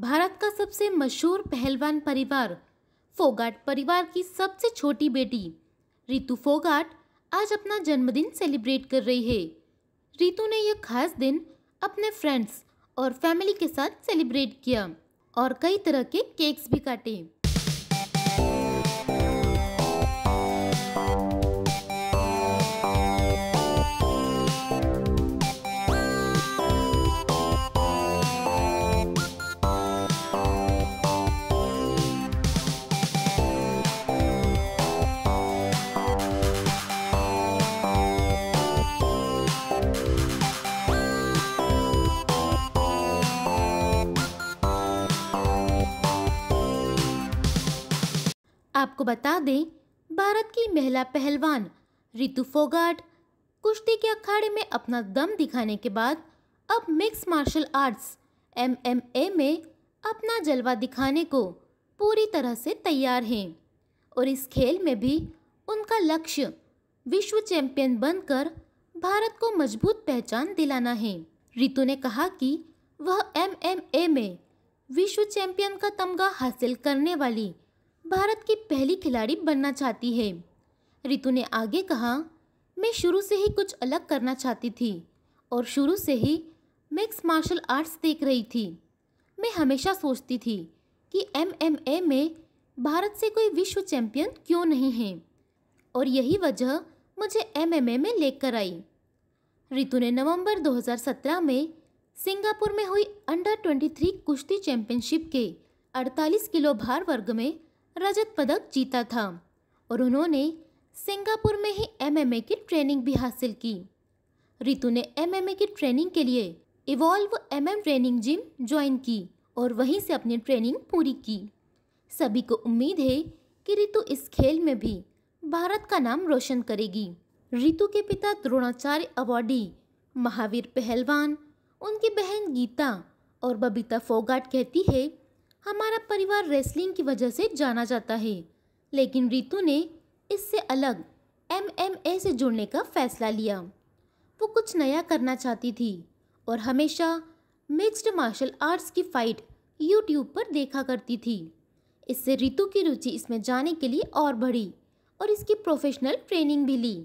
भारत का सबसे मशहूर पहलवान परिवार फोगाट परिवार की सबसे छोटी बेटी रितु फोगाट आज अपना जन्मदिन सेलिब्रेट कर रही है रितु ने यह खास दिन अपने फ्रेंड्स और फैमिली के साथ सेलिब्रेट किया और कई तरह के केक्स भी काटे आपको बता दें भारत की महिला पहलवान रितु फोगाट कुश्ती के अखाड़े में अपना दम दिखाने के बाद अब मिक्स मार्शल आर्ट्स एमएमए में अपना जलवा दिखाने को पूरी तरह से तैयार हैं और इस खेल में भी उनका लक्ष्य विश्व चैंपियन बनकर भारत को मजबूत पहचान दिलाना है रितु ने कहा कि वह एमएमए में विश्व चैंपियन का तमगा हासिल करने वाली भारत की पहली खिलाड़ी बनना चाहती है रितु ने आगे कहा मैं शुरू से ही कुछ अलग करना चाहती थी और शुरू से ही मिक्स मार्शल आर्ट्स देख रही थी मैं हमेशा सोचती थी कि एमएमए में भारत से कोई विश्व चैंपियन क्यों नहीं है और यही वजह मुझे एमएमए में लेकर आई रितु ने नवंबर 2017 में सिंगापुर में हुई अंडर 23 कुश्ती चैंपियनशिप के 48 किलो भार वर्ग में रजत पदक जीता था और उन्होंने सिंगापुर में ही एमएमए की ट्रेनिंग भी हासिल की रितु ने एमएमए की ट्रेनिंग के लिए evolve MM training gym join की और वहीं से अपनी ट्रेनिंग पूरी की सभी को उम्मीद है कि रितु इस खेल में भी भारत का नाम रोशन करेगी रितु के पिता द्रोणाचार्य अवॉर्डी महावीर पहलवान उनकी बहन गीता और बबीता फोगाट कहती है हमारा परिवार रेसलिंग की वजह से जाना जाता है लेकिन रितु ने इससे अलग एमएमए से जुड़ने का फैसला लिया वो कुछ नया करना चाहती थी और हमेशा मिक्स्ड मार्शल आर्ट्स की फ़ाइट यूट्यूब पर देखा करती थी इससे रितु की रुचि इसमें जाने के लिए और बढ़ी और इसकी प्रोफेशनल ट्रेनिंग भी ली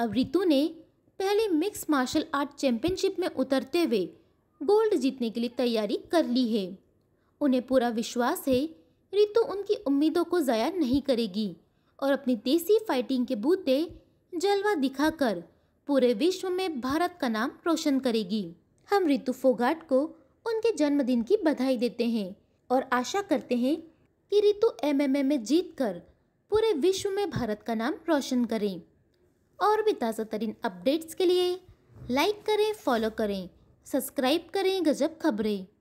अब रितु ने पहले मिक्स मार्शल आर्ट चैम्पियनशिप में उतरते हुए गोल्ड जीतने के लिए तैयारी कर ली है उन्हें पूरा विश्वास है रितु उनकी उम्मीदों को ज़ाया नहीं करेगी और अपनी देसी फाइटिंग के बूते जलवा दिखाकर पूरे विश्व में भारत का नाम रोशन करेगी हम रितु फोगाट को उनके जन्मदिन की बधाई देते हैं और आशा करते हैं कि रितु एमएमए में जीत कर पूरे विश्व में भारत का नाम रोशन करें और भी ताज़ा तरीन अपडेट्स के लिए लाइक करें फॉलो करें सब्सक्राइब करें गजब खबरें